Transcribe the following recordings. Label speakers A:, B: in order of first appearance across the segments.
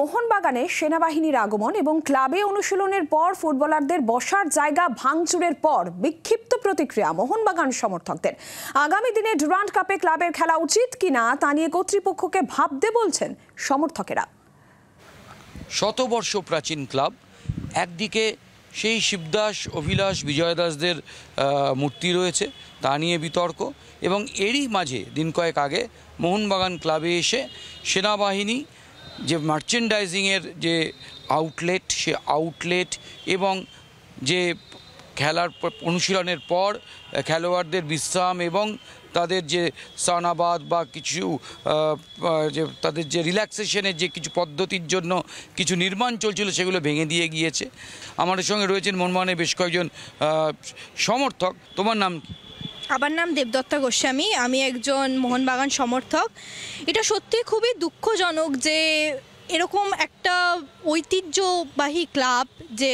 A: মোহনবাগানে সেনাবাহিনীর আগমন এবং ক্লাবে অনুশীলনের পর ফুটবলারদের বসার জায়গা ভাঙচুরের পর বিক্ষিপ্ত প্রতিক্রিয়া মোহনবাগান সমর্থকদের আগামী দিনে ডুরান্ড কাপে ক্লাবের খেলা উচিত কিনা তা নিয়ে কর্তৃপক্ষকে ভাবতে বলছেন সমর্থকেরা
B: শতবর্ষ প্রাচীন ক্লাব একদিকে সেই শিবদাস অভিলাষ বিজয় দাসদের মূর্তি রয়েছে তা নিয়ে বিতর্ক এবং এরই মাঝে দিন কয়েক আগে মোহনবাগান ক্লাবে এসে সেনাবাহিনী যে মার্চেন্ডাইজিংয়ের যে আউটলেট সে আউটলেট এবং যে খেলার অনুশীলনের পর খেলোয়াড়দের বিশ্রাম এবং তাদের যে সানাবাদ বা কিছু যে তাদের যে রিল্যাক্সেশনের যে কিছু পদ্ধতির জন্য কিছু নির্মাণ চলছিল সেগুলো ভেঙে দিয়ে গিয়েছে আমাদের সঙ্গে রয়েছেন মনমানে বেশ কয়েকজন সমর্থক তোমার নাম
A: আমার নাম দেবদত্তা গোস্বামী আমি একজন মোহনবাগান সমর্থক এটা সত্যি খুবই দুঃখজনক যে এরকম একটা ঐতিহ্যবাহী ক্লাব যে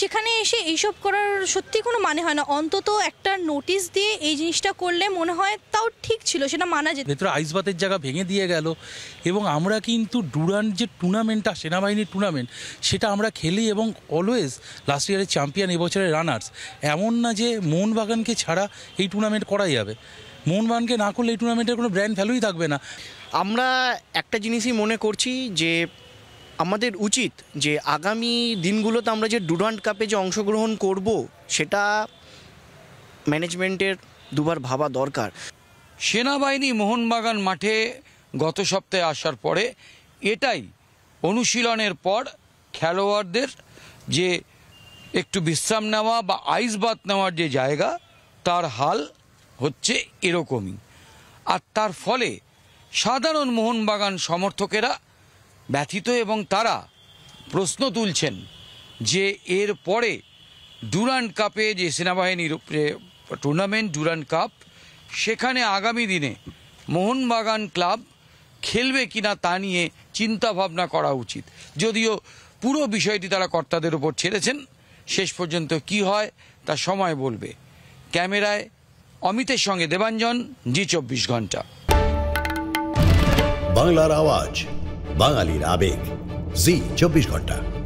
A: সেখানে এসে এইসব করার সত্যি কোনো মানে হয় না অন্তত একটা নোটিশ দিয়ে এই জিনিসটা করলে মনে হয় তাও ঠিক ছিল সেটা মানা যেত
C: ভেতরে আইসবাতের জায়গা ভেঙে দিয়ে গেল এবং আমরা কিন্তু ডুরান যে টুর্নামেন্টটা সেনাবাহিনীর টুর্নামেন্ট সেটা আমরা খেলি এবং অলওয়েজ লাস্ট ইয়ারের চ্যাম্পিয়ন এবছরের রানার্স এমন না যে মোহনবাগানকে ছাড়া এই টুর্নামেন্ট করাই যাবে মোহনবাগানকে না করলে এই টুর্নামেন্টের কোনো ব্র্যান্ড ভ্যালুই থাকবে না আমরা একটা জিনিসই মনে করছি যে আমাদের উচিত যে আগামী দিনগুলোতে আমরা যে ডুরান্ড কাপে যে অংশগ্রহণ
B: করব সেটা ম্যানেজমেন্টের দুবার ভাবা দরকার সেনাবাহিনী মোহনবাগান মাঠে গত সপ্তাহে আসার পরে এটাই অনুশীলনের পর খেলোয়াড়দের যে একটু বিশ্রাম নেওয়া বা আইস বাত নেওয়ার যে জায়গা তার হাল হচ্ছে এরকমই আর তার ফলে সাধারণ মোহনবাগান সমর্থকেরা ব্যথিত এবং তারা প্রশ্ন তুলছেন যে এর পরে ডুরান্ড কাপে যে সেনাবাহিনীর টুর্নামেন্ট ডুরান্ড কাপ সেখানে আগামী দিনে মোহনবাগান ক্লাব খেলবে কিনা তা নিয়ে চিন্তাভাবনা করা উচিত যদিও পুরো বিষয়টি তারা কর্তাদের উপর ছেড়েছেন শেষ পর্যন্ত কি হয় তা সময় বলবে ক্যামেরায় অমিতের সঙ্গে দেবাঞ্জন জি চব্বিশ ঘন্টা
C: বাংলার আওয়াজ বাঙালির
B: আবেগ জি চব্বিশ ঘন্টা